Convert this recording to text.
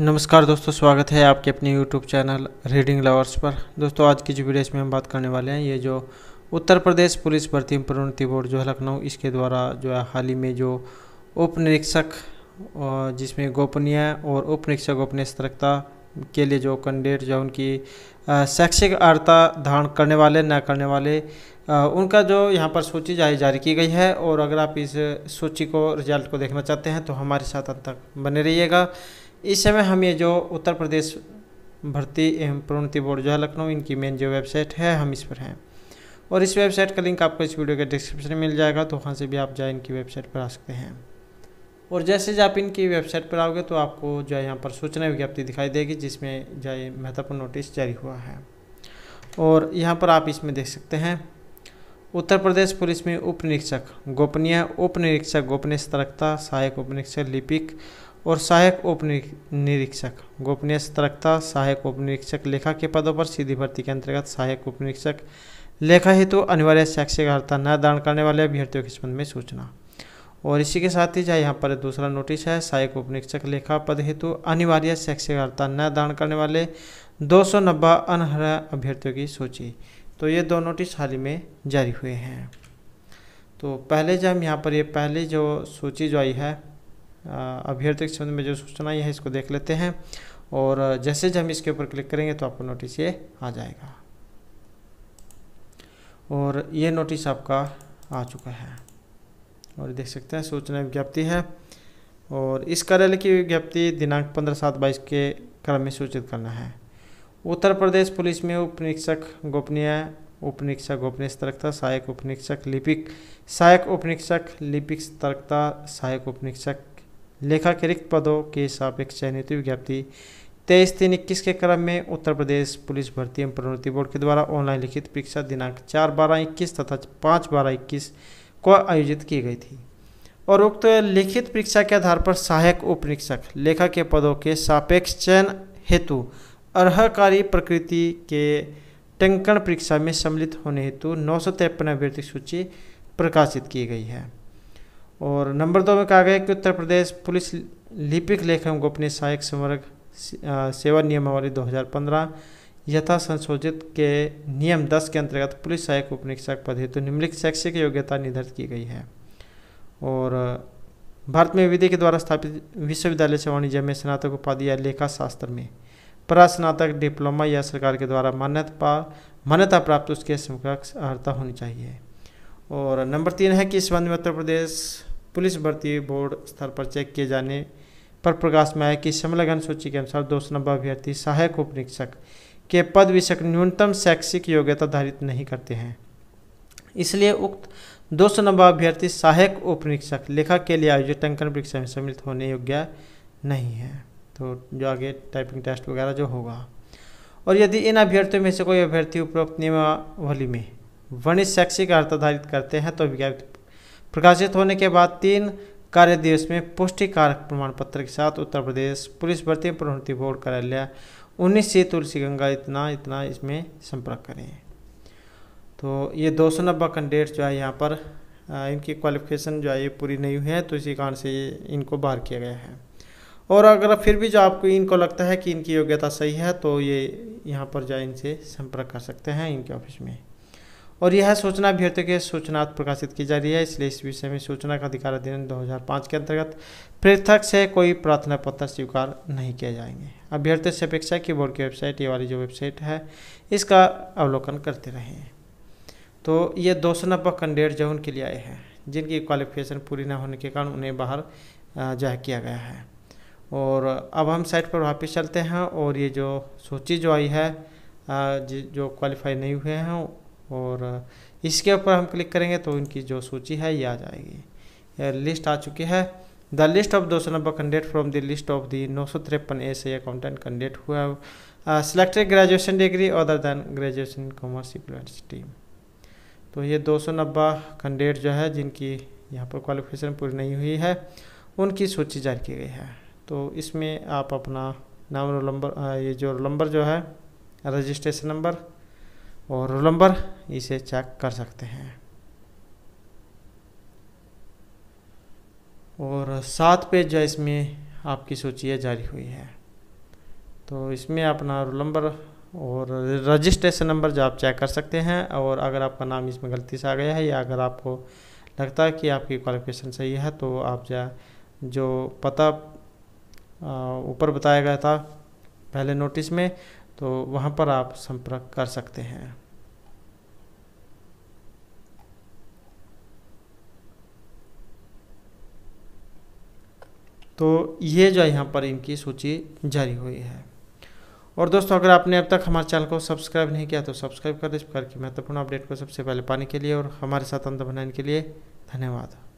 नमस्कार दोस्तों स्वागत है आपके अपने YouTube चैनल रीडिंग लवर्स पर दोस्तों आज की जो वीडियो इसमें हम बात करने वाले हैं ये जो उत्तर प्रदेश पुलिस भर्ती प्रोन्नति बोर्ड जो है लखनऊ इसके द्वारा जो है हाल ही में जो उप निरीक्षक जिसमें गोपनीय और उप निरीक्षक गोपनीय सतर्कता के लिए जो कैंडिडेट जो उनकी शैक्षिक अर्ता धारण करने वाले न करने वाले उनका जो यहाँ पर सूची जारी जारी की गई है और अगर आप इस सूची को रिजल्ट को देखना चाहते हैं तो हमारे साथ अंत तक बने रहिएगा इस समय हम ये जो उत्तर प्रदेश भर्ती एवं प्रोन्नति बोर्ड जो है लखनऊ इनकी मेन जो वेबसाइट है हम इस पर हैं और इस वेबसाइट का लिंक आपको इस वीडियो के डिस्क्रिप्शन में मिल जाएगा तो वहाँ से भी आप जो इनकी वेबसाइट पर आ सकते हैं और जैसे आप इनकी वेबसाइट पर आओगे तो आपको जो है यहाँ पर सूचना विज्ञप्ति दिखाई देगी जिसमें जो है महत्वपूर्ण नोटिस जारी हुआ है और यहाँ पर आप इसमें देख सकते हैं उत्तर प्रदेश पुलिस में उप निरीक्षक गोपनीय उप निरीक्षक गोपनीय सतर्कता सहायक उप निरीक्षक लिपिक और सहायक उप निरीक्षक गोपनीय सतर्कता सहायक उप निरीक्षक लेखा के पदों पर सीधी भर्ती के अंतर्गत सहायक उप निरीक्षक लेखा हेतु तो अनिवार्य शैक्षिक अर्थता न दान करने वाले अभ्यर्थियों के संबंध में सूचना और इसी के साथ ही जहाँ यहाँ पर दूसरा नोटिस है सहायक उप निरीक्षक लेखा पद हेतु तो अनिवार्य शैक्षिक अर्थता न दान करने वाले दो सौ नब्बे अनहरा अभ्यर्थियों की सूची तो ये दो नोटिस हाल ही में जारी हुए हैं तो पहले जब यहाँ पर ये पहली जो सूची जो आई है अभ्यर्थी के संबंध में जो सूचनाएँ हैं इसको देख लेते हैं और जैसे जब हम इसके ऊपर क्लिक करेंगे तो आपको नोटिस ये आ जाएगा और ये नोटिस आपका आ चुका है और देख सकते हैं सूचना विज्ञप्ति है और इस कार्यालय की विज्ञप्ति दिनांक पंद्रह सात बाईस के क्रम में सूचित करना है उत्तर प्रदेश पुलिस में उप निरीक्षक गोपनीय उप निरीक्षक गोपनीय सतर्कता सहायक उप निरीक्षक लिपिक सहायक उप निरीक्षक लिपिक सतर्कता सहायक उप निरीक्षक लेखा के रिक्त पदों के सापेक्ष चयनित विज्ञप्ति तेईस तीन इक्कीस के क्रम में उत्तर प्रदेश पुलिस भर्ती एवं प्रोन्नति बोर्ड के द्वारा ऑनलाइन लिखित परीक्षा दिनांक चार बारह इक्कीस तथा पाँच बारह इक्कीस को आयोजित की गई थी और उक्त लिखित परीक्षा के आधार पर सहायक उप निरीक्षक लेखा के पदों के सापेक्ष चयन हेतु अर्कारी प्रकृति के टंकण परीक्षा में सम्मिलित होने हेतु नौ सौ तिरपन अभ्यर्थी सूची प्रकाशित की गई है और नंबर दो में कहा गया है कि उत्तर प्रदेश पुलिस लिपिक लेखन गोपनीय सहायक संवर्ग सेवा नियमावली 2015 यथा संशोधित के नियम 10 के अंतर्गत पुलिस सहायक उपनिरीक्षक पद हेतु निम्नलिखित शैक्षिक योग्यता निर्धारित की गई है और भारत में विधि के द्वारा स्थापित विश्वविद्यालय से वाणिज्य में स्नातक उपाधि या लेखा शास्त्र में परास्नातक डिप्लोमा या सरकार के द्वारा मान्यता मान्यता प्राप्त उसके समकक्ष अर्ता होनी चाहिए और नंबर तीन है कि इस संबंध में उत्तर प्रदेश पुलिस भर्ती बोर्ड स्तर पर चेक किए जाने पर प्रकाश में आया कि समलगन सूची के अनुसार दो सौ नब्बे अभ्यर्थी सहायक उप निरीक्षक के पद विषय न्यूनतम शैक्षिक योग्यता धारित नहीं करते हैं इसलिए उक्त दो सौ नब्बे अभ्यर्थी सहायक उप निरीक्षक लेखक के लिए आयोजित टंकन परीक्षा में सम्मिलित होने योग्य नहीं है तो जो आगे टाइपिंग टेस्ट वगैरह जो होगा और यदि इन अभ्यर्थियों में से कोई अभ्यर्थी उपरोक्त नियमावली में वर्णित शैक्षिक अर्थ आधारित करते हैं तो विज्ञापित प्रकाशित होने के बाद तीन कार्य दिवस में पुष्टि कारक प्रमाण पत्र के साथ उत्तर प्रदेश पुलिस भर्ती प्रोन्नति बोर्ड कार्यालय उन्नीस से तुलसी गंगा इतना इतना इसमें संपर्क करें तो ये दो सौ नब्बे कैंडिडेट जो है यहाँ पर इनकी क्वालिफिकेशन जो है ये पूरी नहीं हुई है तो इसी कारण से इनको बाहर किया गया है और अगर फिर भी जो आपको इनको लगता है कि इनकी योग्यता सही है तो ये यहाँ पर जो इनसे संपर्क कर सकते हैं इनके ऑफिस में और यह सूचना अभ्यर्थियों के सूचना प्रकाशित की जा रही है इसलिए इस विषय में सूचना का अधिकार अधिनियम 2005 के अंतर्गत पृथक से कोई प्रार्थना पत्र स्वीकार नहीं किए जाएंगे अभ्यर्थियों से अपेक्षा की बोर्ड की वेबसाइट ये वाली जो वेबसाइट है इसका अवलोकन करते रहें तो ये दो सौ नब्बे कैंडिडेट जो उनके लिए आए हैं जिनकी क्वालिफिकेशन पूरी ना होने के कारण उन्हें बाहर जाहिर किया गया है और अब हम साइट पर वापस चलते हैं और ये जो सूची जो आई है जो क्वालिफाई नहीं हुए हैं और इसके ऊपर हम क्लिक करेंगे तो इनकी जो सूची है ये आ जाएगी लिस्ट आ चुकी है द लिस्ट ऑफ दो सौ नब्बे candidate from the list of the नौ सौ तिरपन ए से अकाउंटेंट कैंडिडेट हुआ selected graduation degree other than graduation commerce university तो ये दो सौ नब्बे कैंडिडेट जो है जिनकी यहाँ पर क्वालिफिकेशन पूरी नहीं हुई है उनकी सूची जारी की गई है तो इसमें आप अपना नाम रोल नंबर uh, ये जो नंबर जो है रजिस्ट्रेशन नंबर और रोल नंबर इसे चेक कर सकते हैं और सात पेज जो इसमें आपकी सूची जारी हुई है तो इसमें अपना रोल नंबर और रजिस्ट्रेशन नंबर जो आप चेक कर सकते हैं और अगर आपका नाम इसमें गलती से आ गया है या अगर आपको लगता है कि आपकी क्वालिफिकेशन सही है तो आप जा जो पता ऊपर बताया गया था पहले नोटिस में तो वहाँ पर आप संपर्क कर सकते हैं तो ये जो यहाँ पर इनकी सूची जारी हुई है और दोस्तों अगर आपने अब तक हमारे चैनल को सब्सक्राइब नहीं किया तो सब्सक्राइब कर दें इस प्रकार की महत्वपूर्ण अपडेट को सबसे पहले पाने के लिए और हमारे साथ अंत बनाने के लिए धन्यवाद